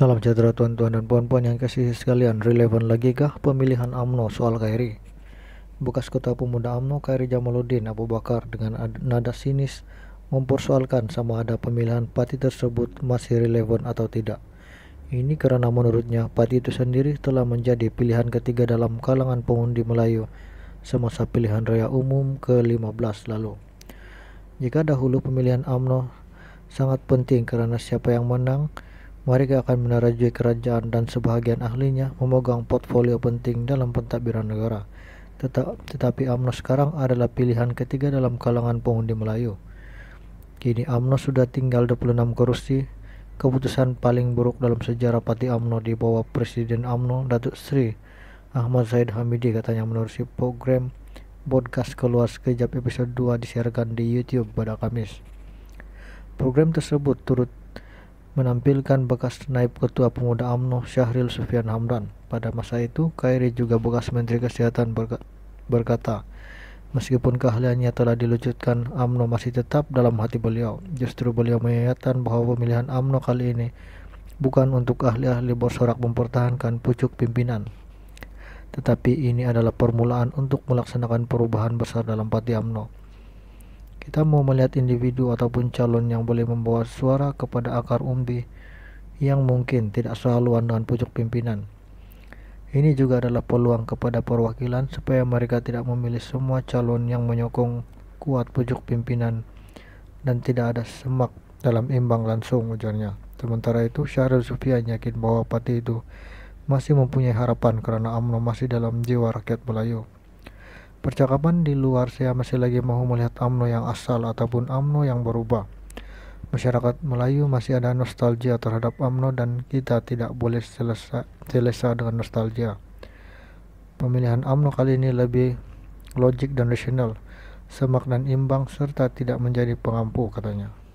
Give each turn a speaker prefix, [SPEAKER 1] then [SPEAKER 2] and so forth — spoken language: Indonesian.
[SPEAKER 1] Salam sejahtera tuan-tuan dan puan-puan yang kasih sekalian. Relevan lagi lagikah pemilihan AMNO soal KRI? Bekas ketua Pemuda AMNO KRI Jamaluddin Abu Bakar dengan nada sinis mempersoalkan sama ada pemilihan parti tersebut masih relevan atau tidak. Ini karena menurutnya parti itu sendiri telah menjadi pilihan ketiga dalam kalangan pengundi Melayu semasa pilihan raya umum ke-15 lalu. Jika dahulu pemilihan AMNO sangat penting karena siapa yang menang, mereka akan menerajai kerajaan dan sebahagian ahlinya memegang portfolio penting dalam pentadbiran negara. Tetap, tetapi UMNO sekarang adalah pilihan ketiga dalam kalangan pengundi Melayu. Kini UMNO sudah tinggal 26 kursi, keputusan paling buruk dalam sejarah parti UMNO di bawah Presiden UMNO Datuk Sri Ahmad Zaid Hamidi katanya menerusi program podcast keluar sekejap episode 2 disiarkan di YouTube pada Kamis. Program tersebut turut menampilkan bekas naib ketua pemuda AMNO Syahril Sufyan Hamdan. Pada masa itu, Kairi juga bekas menteri kesehatan berkata, Meskipun keahliannya telah dilucutkan, AMNO masih tetap dalam hati beliau. Justru beliau menyatakan bahwa pemilihan AMNO kali ini bukan untuk ahli-ahli bersorak mempertahankan pucuk pimpinan. Tetapi ini adalah permulaan untuk melaksanakan perubahan besar dalam Parti AMNO. Kita mau melihat individu ataupun calon yang boleh membawa suara kepada akar umbi yang mungkin tidak selalu dengan pucuk pimpinan. Ini juga adalah peluang kepada perwakilan supaya mereka tidak memilih semua calon yang menyokong kuat pucuk pimpinan dan tidak ada semak dalam imbang langsung ujarnya. Sementara itu Syahrul Sufian yakin bahwa parti itu masih mempunyai harapan karena AMNO masih dalam jiwa rakyat Melayu. Percakapan di luar saya masih lagi mau melihat AMNO yang asal ataupun AMNO yang berubah. Masyarakat Melayu masih ada nostalgia terhadap AMNO dan kita tidak boleh selesai selesa dengan nostalgia. Pemilihan AMNO kali ini lebih logik dan rasional, semak dan imbang serta tidak menjadi pengampu katanya.